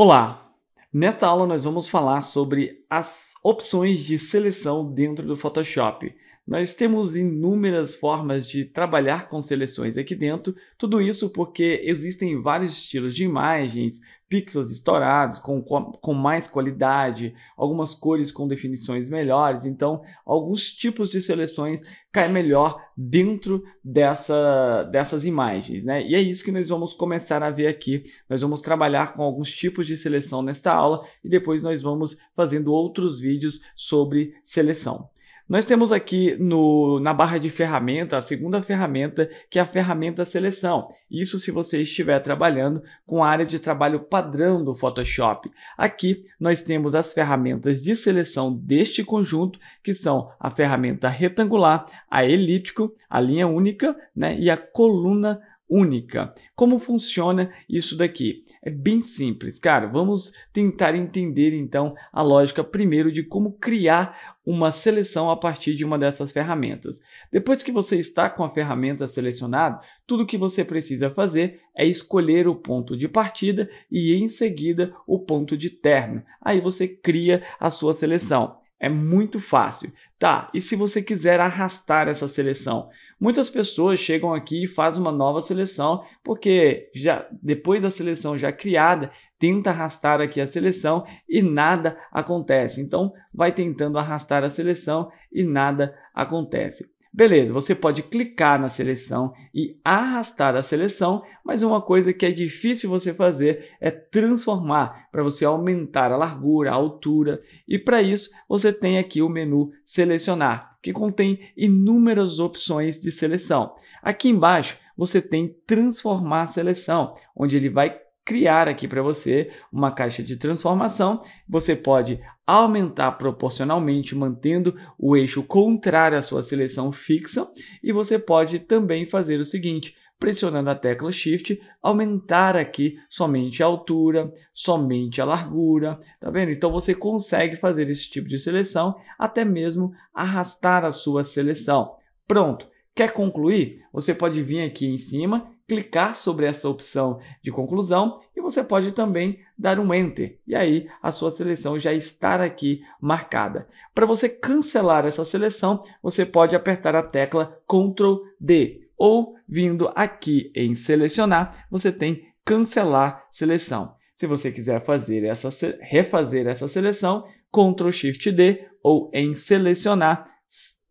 Olá! Nesta aula nós vamos falar sobre as opções de seleção dentro do Photoshop. Nós temos inúmeras formas de trabalhar com seleções aqui dentro, tudo isso porque existem vários estilos de imagens, pixels estourados, com, com mais qualidade, algumas cores com definições melhores. Então, alguns tipos de seleções caem melhor dentro dessa, dessas imagens, né? E é isso que nós vamos começar a ver aqui. Nós vamos trabalhar com alguns tipos de seleção nesta aula e depois nós vamos fazendo outros vídeos sobre seleção. Nós temos aqui no, na barra de ferramenta, a segunda ferramenta, que é a ferramenta seleção. Isso se você estiver trabalhando com a área de trabalho padrão do Photoshop. Aqui nós temos as ferramentas de seleção deste conjunto, que são a ferramenta retangular, a elíptico, a linha única né, e a coluna única. Como funciona isso daqui? É bem simples, cara. Vamos tentar entender então a lógica primeiro de como criar uma seleção a partir de uma dessas ferramentas. Depois que você está com a ferramenta selecionada, tudo que você precisa fazer é escolher o ponto de partida e em seguida o ponto de término. Aí você cria a sua seleção. É muito fácil. Tá, e se você quiser arrastar essa seleção? Muitas pessoas chegam aqui e fazem uma nova seleção, porque já depois da seleção já criada, tenta arrastar aqui a seleção e nada acontece. Então, vai tentando arrastar a seleção e nada acontece. Beleza, você pode clicar na seleção e arrastar a seleção, mas uma coisa que é difícil você fazer é transformar para você aumentar a largura, a altura, e para isso você tem aqui o menu selecionar, que contém inúmeras opções de seleção. Aqui embaixo você tem transformar a seleção, onde ele vai criar aqui para você uma caixa de transformação. Você pode aumentar proporcionalmente, mantendo o eixo contrário à sua seleção fixa, e você pode também fazer o seguinte. Pressionando a tecla Shift, aumentar aqui somente a altura, somente a largura, tá vendo? Então você consegue fazer esse tipo de seleção, até mesmo arrastar a sua seleção. Pronto, quer concluir? Você pode vir aqui em cima clicar sobre essa opção de conclusão e você pode também dar um enter. E aí a sua seleção já estará aqui marcada. Para você cancelar essa seleção, você pode apertar a tecla Ctrl D ou vindo aqui em selecionar, você tem cancelar seleção. Se você quiser fazer essa refazer essa seleção, Ctrl Shift D ou em selecionar,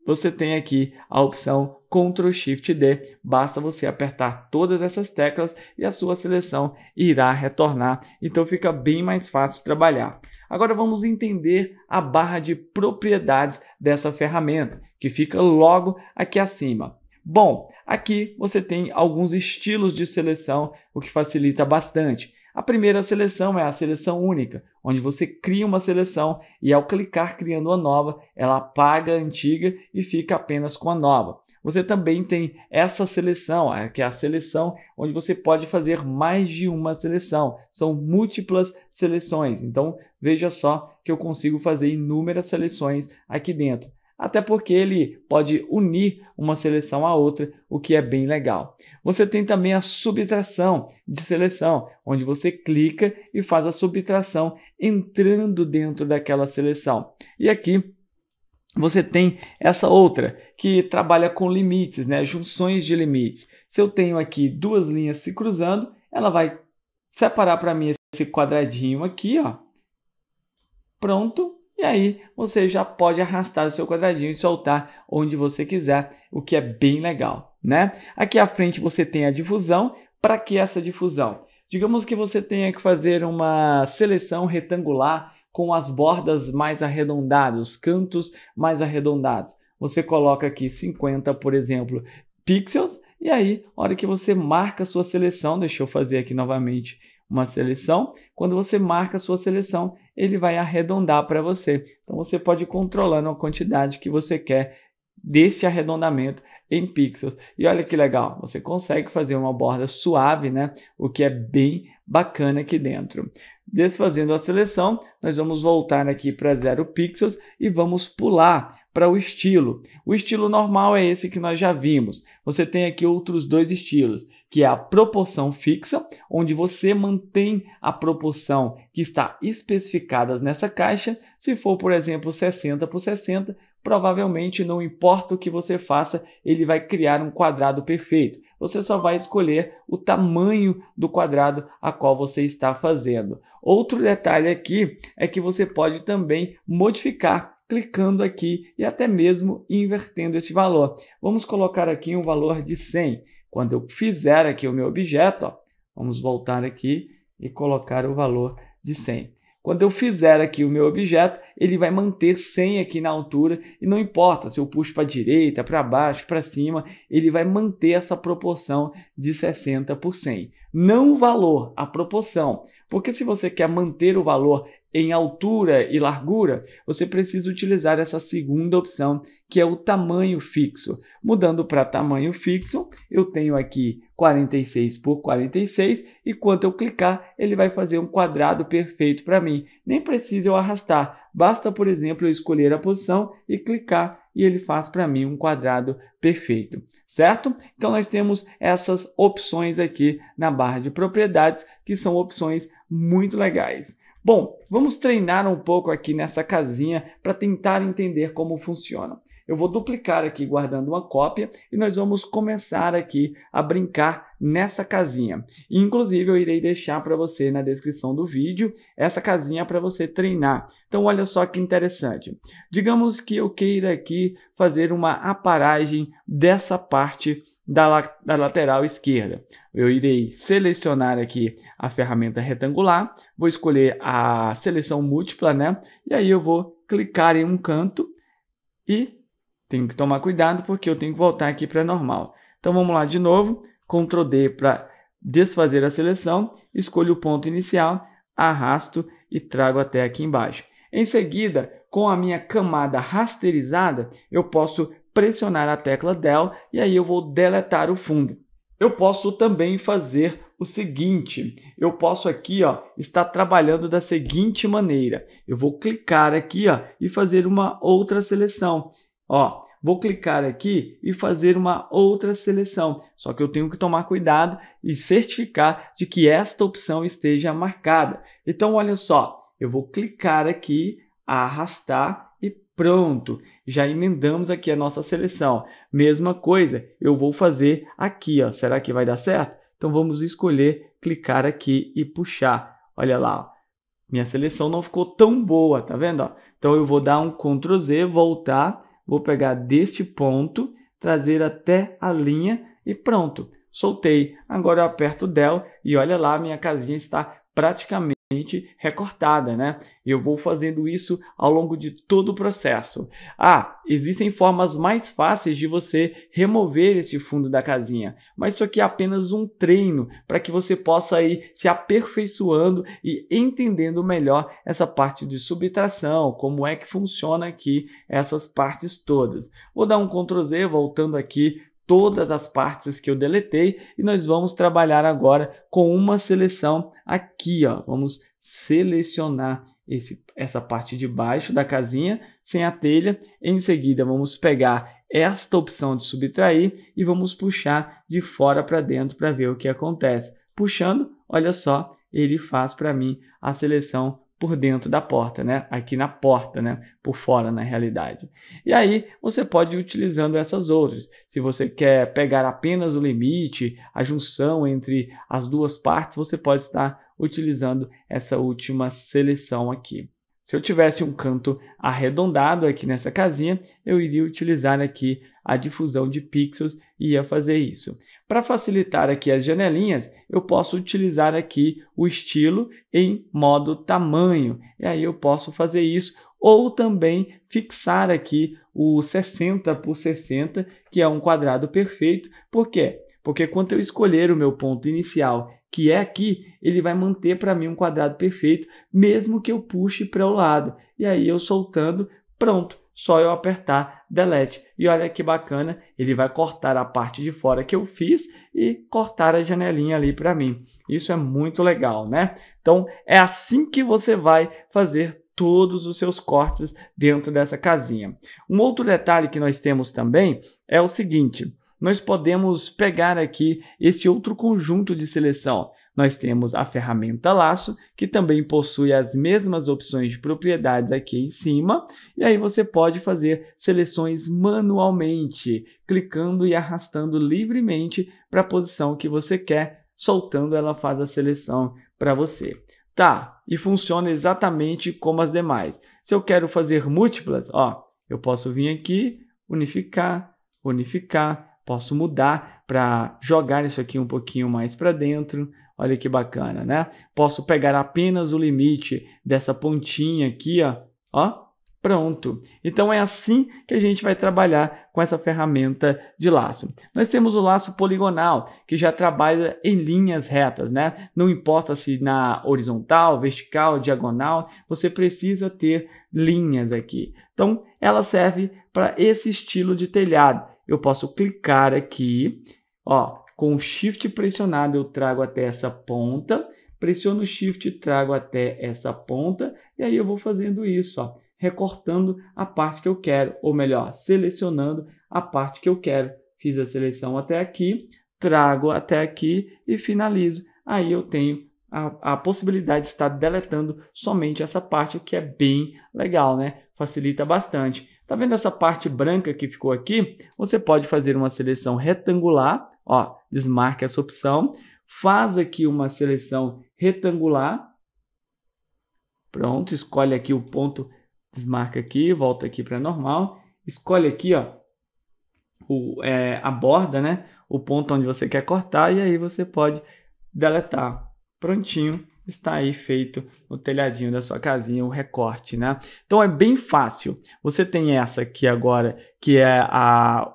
você tem aqui a opção Ctrl Shift D. Basta você apertar todas essas teclas e a sua seleção irá retornar. Então fica bem mais fácil trabalhar. Agora vamos entender a barra de propriedades dessa ferramenta, que fica logo aqui acima. Bom, aqui você tem alguns estilos de seleção, o que facilita bastante. A primeira seleção é a seleção única, onde você cria uma seleção e ao clicar criando uma nova, ela apaga a antiga e fica apenas com a nova. Você também tem essa seleção, é, que é a seleção onde você pode fazer mais de uma seleção. São múltiplas seleções. Então, veja só que eu consigo fazer inúmeras seleções aqui dentro até porque ele pode unir uma seleção a outra, o que é bem legal. Você tem também a subtração de seleção, onde você clica e faz a subtração entrando dentro daquela seleção. E aqui você tem essa outra que trabalha com limites, né? junções de limites. Se eu tenho aqui duas linhas se cruzando, ela vai separar para mim esse quadradinho aqui, ó. Pronto, e aí você já pode arrastar o seu quadradinho e soltar onde você quiser, o que é bem legal, né? Aqui à frente você tem a difusão. Para que essa difusão? Digamos que você tenha que fazer uma seleção retangular com as bordas mais arredondadas, os cantos mais arredondados. Você coloca aqui 50, por exemplo, pixels, e aí, a hora que você marca a sua seleção, deixa eu fazer aqui novamente uma seleção, quando você marca a sua seleção, ele vai arredondar para você. Então você pode ir controlando a quantidade que você quer deste arredondamento em pixels. E olha que legal, você consegue fazer uma borda suave, né? O que é bem bacana aqui dentro. Desfazendo a seleção, nós vamos voltar aqui para zero pixels e vamos pular para o estilo. O estilo normal é esse que nós já vimos. Você tem aqui outros dois estilos que é a proporção fixa, onde você mantém a proporção que está especificada nessa caixa. Se for, por exemplo, 60 por 60, provavelmente não importa o que você faça, ele vai criar um quadrado perfeito. Você só vai escolher o tamanho do quadrado a qual você está fazendo. Outro detalhe aqui é que você pode também modificar clicando aqui e até mesmo invertendo esse valor. Vamos colocar aqui um valor de 100. Quando eu fizer aqui o meu objeto, ó, vamos voltar aqui e colocar o valor de 100. Quando eu fizer aqui o meu objeto, ele vai manter 100 aqui na altura e não importa se eu puxo para a direita, para baixo, para cima, ele vai manter essa proporção de 60 por 100. Não o valor, a proporção. Porque se você quer manter o valor em altura e largura, você precisa utilizar essa segunda opção, que é o tamanho fixo. Mudando para tamanho fixo, eu tenho aqui 46 por 46 e quando eu clicar, ele vai fazer um quadrado perfeito para mim. Nem precisa eu arrastar, basta, por exemplo, eu escolher a posição e clicar e ele faz para mim um quadrado perfeito, certo? Então nós temos essas opções aqui na barra de propriedades, que são opções muito legais. Bom, vamos treinar um pouco aqui nessa casinha para tentar entender como funciona. Eu vou duplicar aqui guardando uma cópia e nós vamos começar aqui a brincar nessa casinha. inclusive, eu irei deixar para você na descrição do vídeo essa casinha para você treinar. Então, olha só que interessante. Digamos que eu queira aqui fazer uma aparagem dessa parte da, da lateral esquerda. Eu irei selecionar aqui a ferramenta retangular, vou escolher a seleção múltipla, né? E aí eu vou clicar em um canto e tenho que tomar cuidado porque eu tenho que voltar aqui para normal. Então vamos lá de novo, Ctrl D para desfazer a seleção, escolho o ponto inicial, arrasto e trago até aqui embaixo. Em seguida, com a minha camada rasterizada, eu posso pressionar a tecla del e aí eu vou deletar o fundo. Eu posso também fazer o seguinte, eu posso aqui ó, estar trabalhando da seguinte maneira. Eu vou clicar aqui ó, e fazer uma outra seleção. Ó, vou clicar aqui e fazer uma outra seleção. Só que eu tenho que tomar cuidado e certificar de que esta opção esteja marcada. Então, olha só, eu vou clicar aqui, arrastar e pronto. Já emendamos aqui a nossa seleção. Mesma coisa, eu vou fazer aqui. Ó. Será que vai dar certo? Então, vamos escolher, clicar aqui e puxar. Olha lá, ó. minha seleção não ficou tão boa, tá vendo? Ó? Então, eu vou dar um Ctrl Z, voltar Vou pegar deste ponto, trazer até a linha e pronto. Soltei. Agora eu aperto Del e olha lá, minha casinha está praticamente recortada, né? Eu vou fazendo isso ao longo de todo o processo. Ah, existem formas mais fáceis de você remover esse fundo da casinha, mas isso aqui é apenas um treino para que você possa ir se aperfeiçoando e entendendo melhor essa parte de subtração, como é que funciona aqui essas partes todas. Vou dar um Ctrl Z voltando aqui todas as partes que eu deletei e nós vamos trabalhar agora com uma seleção aqui, ó. Vamos selecionar esse, essa parte de baixo da casinha sem a telha. Em seguida, vamos pegar esta opção de subtrair e vamos puxar de fora para dentro para ver o que acontece. Puxando, olha só, ele faz para mim a seleção por dentro da porta, né? Aqui na porta, né? Por fora, na realidade. E aí você pode ir utilizando essas outras. Se você quer pegar apenas o limite, a junção entre as duas partes, você pode estar utilizando essa última seleção aqui. Se eu tivesse um canto arredondado aqui nessa casinha, eu iria utilizar aqui a difusão de pixels e ia fazer isso. Para facilitar aqui as janelinhas, eu posso utilizar aqui o estilo em modo tamanho. E aí eu posso fazer isso ou também fixar aqui o 60 por 60, que é um quadrado perfeito. Por quê? Porque quando eu escolher o meu ponto inicial que é aqui, ele vai manter para mim um quadrado perfeito, mesmo que eu puxe para o lado. E aí eu soltando, pronto, só eu apertar delete. E olha que bacana, ele vai cortar a parte de fora que eu fiz e cortar a janelinha ali para mim. Isso é muito legal, né? Então é assim que você vai fazer todos os seus cortes dentro dessa casinha. Um outro detalhe que nós temos também é o seguinte, nós podemos pegar aqui esse outro conjunto de seleção. Nós temos a ferramenta laço, que também possui as mesmas opções de propriedades aqui em cima, e aí você pode fazer seleções manualmente, clicando e arrastando livremente para a posição que você quer, soltando ela faz a seleção para você. Tá, e funciona exatamente como as demais. Se eu quero fazer múltiplas, ó, eu posso vir aqui, unificar, unificar, Posso mudar para jogar isso aqui um pouquinho mais para dentro. Olha que bacana, né? Posso pegar apenas o limite dessa pontinha aqui, ó. ó. Pronto. Então é assim que a gente vai trabalhar com essa ferramenta de laço. Nós temos o laço poligonal, que já trabalha em linhas retas, né? Não importa se na horizontal, vertical, diagonal, você precisa ter linhas aqui. Então, ela serve para esse estilo de telhado eu posso clicar aqui, ó, com o Shift pressionado eu trago até essa ponta, pressiono o Shift trago até essa ponta, e aí eu vou fazendo isso, ó, recortando a parte que eu quero, ou melhor, selecionando a parte que eu quero. Fiz a seleção até aqui, trago até aqui e finalizo. Aí eu tenho a, a, possibilidade de estar deletando somente essa parte, o que é bem legal, né? Facilita bastante. Tá vendo essa parte branca que ficou aqui? Você pode fazer uma seleção retangular, ó, desmarque essa opção, faz aqui uma seleção retangular, pronto, escolhe aqui o ponto, desmarca aqui, volta aqui para normal, escolhe aqui, ó, o, é, a borda, né, o ponto onde você quer cortar e aí você pode deletar. Prontinho, está aí feito no telhadinho da sua casinha o recorte, né? Então é bem fácil. Você tem essa aqui agora, que é a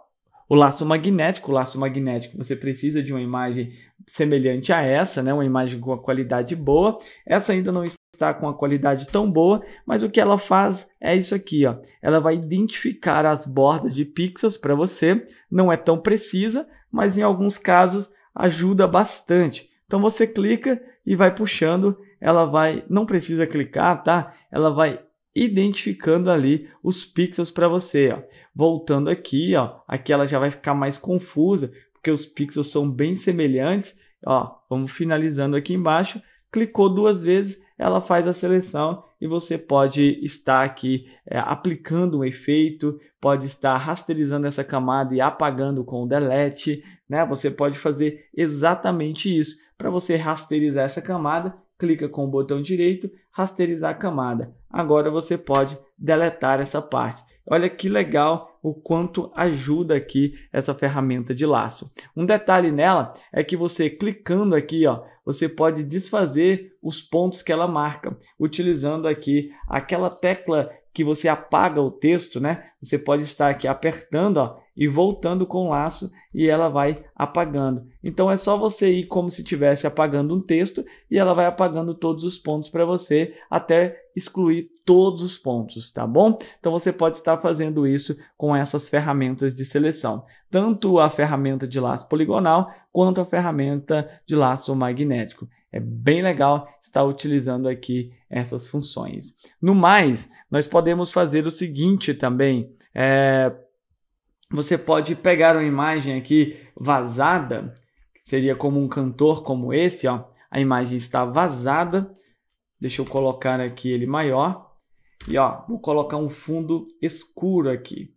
o laço magnético. O laço magnético você precisa de uma imagem semelhante a essa, né? uma imagem com a qualidade boa. Essa ainda não está com a qualidade tão boa, mas o que ela faz é isso aqui. Ó. Ela vai identificar as bordas de pixels para você. Não é tão precisa, mas em alguns casos ajuda bastante. Então você clica, e vai puxando. Ela vai, não precisa clicar, tá? Ela vai identificando ali os pixels para você, ó. Voltando aqui, ó, aqui ela já vai ficar mais confusa, porque os pixels são bem semelhantes, ó. Vamos finalizando aqui embaixo. Clicou duas vezes, ela faz a seleção e você pode estar aqui é, aplicando um efeito, pode estar rasterizando essa camada e apagando com o delete, né? Você pode fazer exatamente isso. Para você rasterizar essa camada, clica com o botão direito, rasterizar a camada. Agora você pode deletar essa parte. Olha que legal o quanto ajuda aqui essa ferramenta de laço. Um detalhe nela é que você clicando aqui, ó, você pode desfazer os pontos que ela marca, utilizando aqui aquela tecla que você apaga o texto, né? Você pode estar aqui apertando ó, e voltando com o laço e ela vai apagando. Então é só você ir como se estivesse apagando um texto e ela vai apagando todos os pontos para você até excluir todos os pontos, tá bom? Então você pode estar fazendo isso com essas ferramentas de seleção, tanto a ferramenta de laço poligonal quanto a ferramenta de laço magnético. É bem legal estar utilizando aqui essas funções. No mais, nós podemos fazer o seguinte também. É, você pode pegar uma imagem aqui vazada, seria como um cantor como esse, ó. A imagem está vazada. Deixa eu colocar aqui ele maior. E ó, vou colocar um fundo escuro aqui.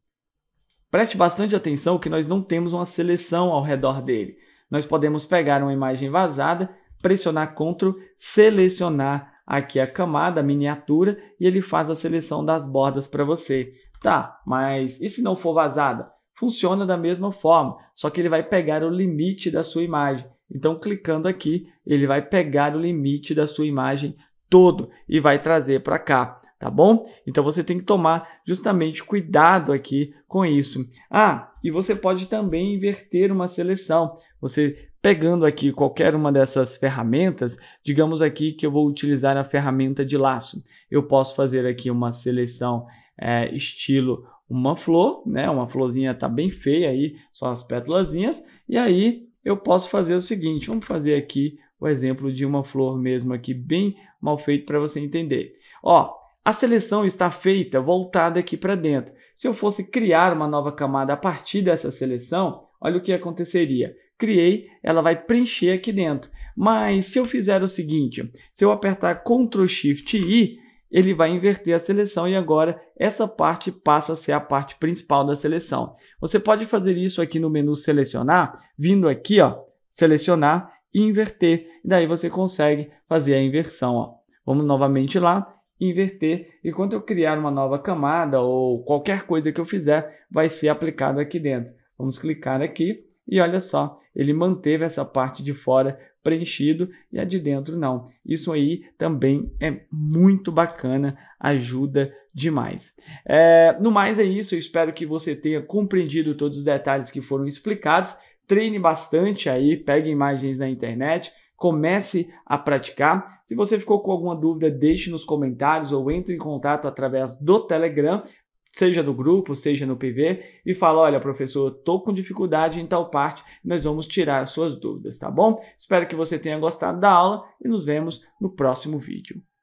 Preste bastante atenção que nós não temos uma seleção ao redor dele. Nós podemos pegar uma imagem vazada, pressionar Ctrl, selecionar aqui a camada, a miniatura, e ele faz a seleção das bordas para você. Tá, mas e se não for vazada? funciona da mesma forma, só que ele vai pegar o limite da sua imagem. Então, clicando aqui, ele vai pegar o limite da sua imagem todo e vai trazer para cá, tá bom? Então, você tem que tomar justamente cuidado aqui com isso. Ah, e você pode também inverter uma seleção. Você pegando aqui qualquer uma dessas ferramentas, digamos aqui que eu vou utilizar a ferramenta de laço. Eu posso fazer aqui uma seleção é, estilo uma flor, né? Uma florzinha tá bem feia aí, só as pétalazinhas. E aí eu posso fazer o seguinte, vamos fazer aqui o exemplo de uma flor mesmo aqui bem mal feito para você entender. Ó, a seleção está feita voltada aqui para dentro. Se eu fosse criar uma nova camada a partir dessa seleção, olha o que aconteceria. Criei, ela vai preencher aqui dentro. Mas se eu fizer o seguinte, se eu apertar Ctrl Shift I, ele vai inverter a seleção e agora essa parte passa a ser a parte principal da seleção. Você pode fazer isso aqui no menu selecionar, vindo aqui, ó, selecionar e inverter. E daí você consegue fazer a inversão, ó. Vamos novamente lá, inverter e quando eu criar uma nova camada ou qualquer coisa que eu fizer, vai ser aplicado aqui dentro. Vamos clicar aqui e olha só, ele manteve essa parte de fora preenchido e a de dentro não. Isso aí também é muito bacana, ajuda demais. É, no mais é isso, eu espero que você tenha compreendido todos os detalhes que foram explicados. Treine bastante aí, pegue imagens na internet, comece a praticar. Se você ficou com alguma dúvida, deixe nos comentários ou entre em contato através do Telegram seja no grupo, seja no PV, e fala: olha, professor, estou tô com dificuldade em tal parte, nós vamos tirar suas dúvidas, tá bom? Espero que você tenha gostado da aula e nos vemos no próximo vídeo.